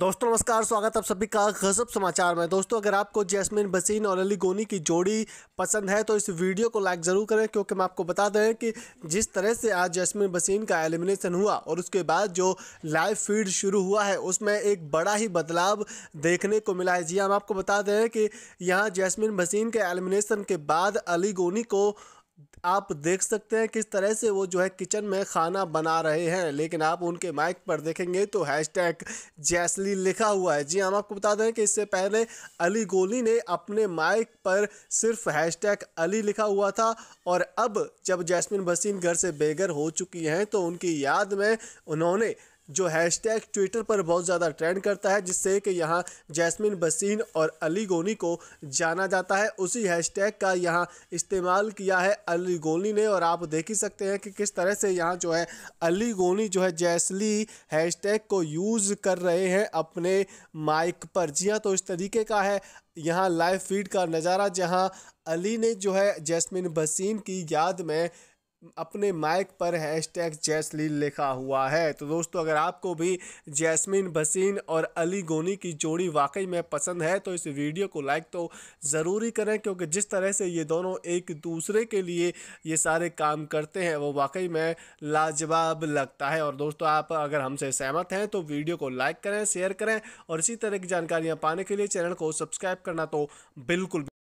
दोस्तों नमस्कार स्वागत आप सभी का गजब समाचार में दोस्तों अगर आपको जैस्मिन बसीन और अली गोनी की जोड़ी पसंद है तो इस वीडियो को लाइक ज़रूर करें क्योंकि मैं आपको बता दें कि जिस तरह से आज जैस्मिन बसीन का एलिमिनेशन हुआ और उसके बाद जो लाइव फीड शुरू हुआ है उसमें एक बड़ा ही बदलाव देखने को मिला है जी हम हाँ, आपको बता दें कि यहाँ जैसमिन बसीन के एलिमिनेशन के बाद अली गोनी को आप देख सकते हैं किस तरह से वो जो है किचन में खाना बना रहे हैं लेकिन आप उनके माइक पर देखेंगे तो हैश टैग जैसली लिखा हुआ है जी हाँ, हम आपको बता दें कि इससे पहले अली गोली ने अपने माइक पर सिर्फ हैश टैग अली लिखा हुआ था और अब जब जैस्मिन भसीन घर से बेघर हो चुकी हैं तो उनकी याद में उन्होंने जो हैशटैग ट्विटर पर बहुत ज़्यादा ट्रेंड करता है जिससे कि यहाँ जैस्मिन बसीन और अली गोनी को जाना जाता है उसी हैशटैग का यहाँ इस्तेमाल किया है अली गोनी ने और आप देख ही सकते हैं कि किस तरह से यहाँ जो है अली गोनी जो है जैसली हैशटैग को यूज़ कर रहे हैं अपने माइक पर जी हाँ तो इस तरीके का है यहाँ लाइव फीड का नज़ारा जहाँ अली ने जो है जैस्मिन बसीन की याद में अपने माइक पर हैश टैग जैसलीन लिखा हुआ है तो दोस्तों अगर आपको भी जैस्मिन भसीन और अली गोनी की जोड़ी वाकई में पसंद है तो इस वीडियो को लाइक तो ज़रूरी करें क्योंकि जिस तरह से ये दोनों एक दूसरे के लिए ये सारे काम करते हैं वो वाकई में लाजवाब लगता है और दोस्तों आप अगर हमसे सहमत हैं तो वीडियो को लाइक करें शेयर करें और इसी तरह की जानकारियाँ पाने के लिए चैनल को सब्सक्राइब करना तो बिल्कुल